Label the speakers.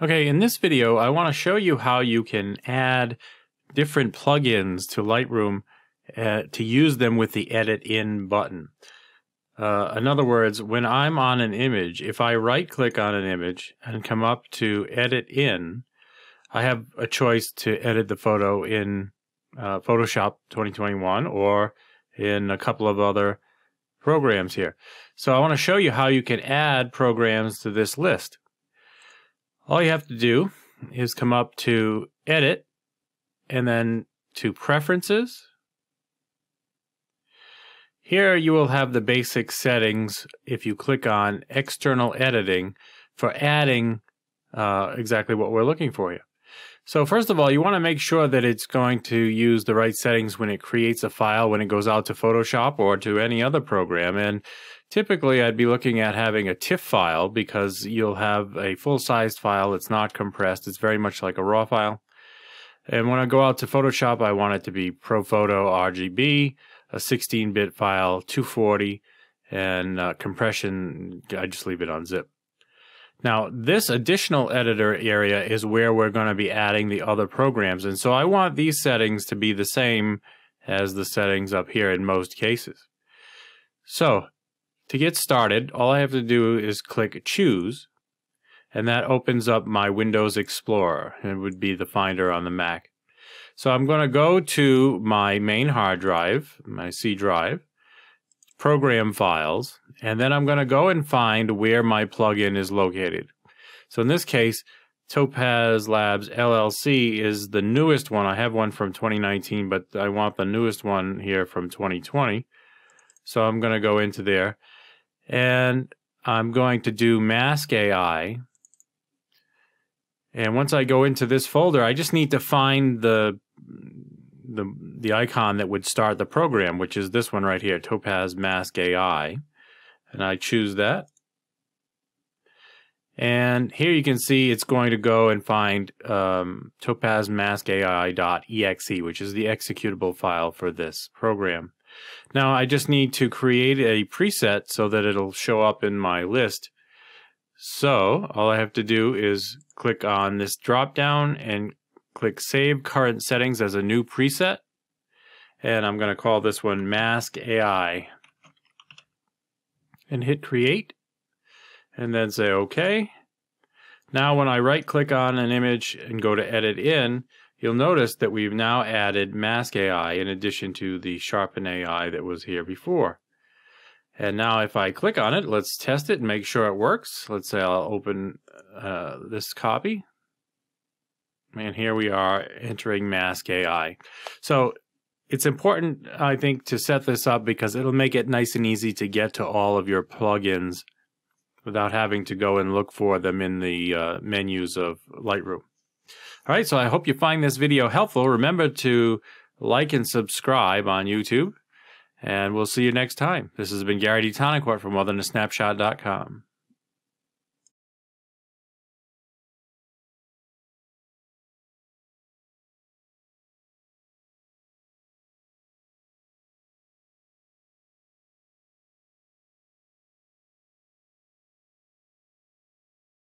Speaker 1: Okay, in this video, I want to show you how you can add different plugins to Lightroom uh, to use them with the Edit In button. Uh, in other words, when I'm on an image, if I right-click on an image and come up to Edit In, I have a choice to edit the photo in uh, Photoshop 2021 or in a couple of other programs here. So I want to show you how you can add programs to this list. All you have to do is come up to Edit and then to Preferences. Here you will have the basic settings if you click on External Editing for adding uh, exactly what we're looking for here. So first of all, you want to make sure that it's going to use the right settings when it creates a file, when it goes out to Photoshop or to any other program. And typically I'd be looking at having a TIFF file because you'll have a full-sized file that's not compressed. It's very much like a raw file. And when I go out to Photoshop, I want it to be ProPhoto RGB, a 16-bit file, 240, and uh, compression, I just leave it on zip. Now, this additional editor area is where we're going to be adding the other programs. And so I want these settings to be the same as the settings up here in most cases. So to get started, all I have to do is click Choose, and that opens up my Windows Explorer. It would be the Finder on the Mac. So I'm going to go to my main hard drive, my C drive, program files, and then I'm going to go and find where my plugin is located. So in this case, Topaz Labs LLC is the newest one. I have one from 2019, but I want the newest one here from 2020. So I'm going to go into there and I'm going to do mask AI. And once I go into this folder, I just need to find the the the icon that would start the program, which is this one right here, Topaz Mask AI. And I choose that. And here you can see it's going to go and find um, topazmaskai.exe, which is the executable file for this program. Now I just need to create a preset so that it'll show up in my list. So all I have to do is click on this drop down and Click Save Current Settings as a new preset. And I'm going to call this one Mask AI. And hit Create. And then say OK. Now when I right click on an image and go to Edit In, you'll notice that we've now added Mask AI in addition to the Sharpen AI that was here before. And now if I click on it, let's test it and make sure it works. Let's say I'll open uh, this copy and here we are entering Mask AI. So it's important, I think, to set this up because it'll make it nice and easy to get to all of your plugins without having to go and look for them in the uh, menus of Lightroom. All right, so I hope you find this video helpful. Remember to like and subscribe on YouTube, and we'll see you next time. This has been Gary D. Tonicourt from WeatherToNaSnapshot.com.